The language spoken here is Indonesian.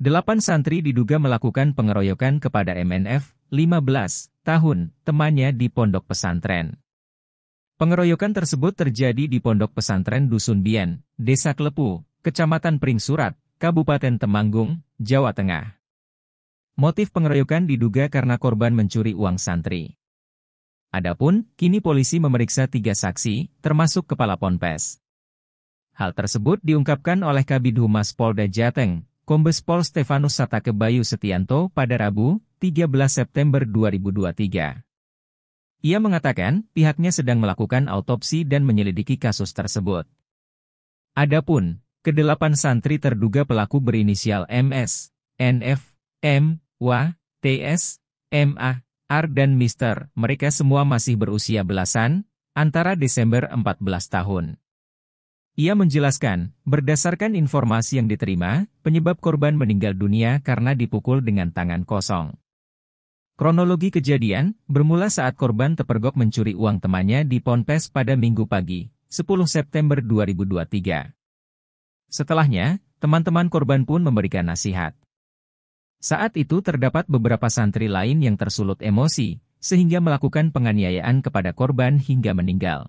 Delapan santri diduga melakukan pengeroyokan kepada MNF, 15 tahun, temannya di pondok pesantren. Pengeroyokan tersebut terjadi di pondok pesantren Dusun Bian, Desa Klepu, Kecamatan Pringsurat, Kabupaten Temanggung, Jawa Tengah. Motif pengeroyokan diduga karena korban mencuri uang santri. Adapun, kini polisi memeriksa tiga saksi, termasuk Kepala Ponpes. Hal tersebut diungkapkan oleh Kabid Humas Polda Jateng, Kombes Pol Stefanus Satake Bayu Setianto pada Rabu, 13 September 2023. Ia mengatakan pihaknya sedang melakukan autopsi dan menyelidiki kasus tersebut. Adapun, kedelapan santri terduga pelaku berinisial MS, NF, M, W, TS, MA, R dan Mister, mereka semua masih berusia belasan, antara Desember 14 tahun. Ia menjelaskan, berdasarkan informasi yang diterima, penyebab korban meninggal dunia karena dipukul dengan tangan kosong. Kronologi kejadian bermula saat korban tepergok mencuri uang temannya di Ponpes pada minggu pagi, 10 September 2023. Setelahnya, teman-teman korban pun memberikan nasihat. Saat itu terdapat beberapa santri lain yang tersulut emosi, sehingga melakukan penganiayaan kepada korban hingga meninggal.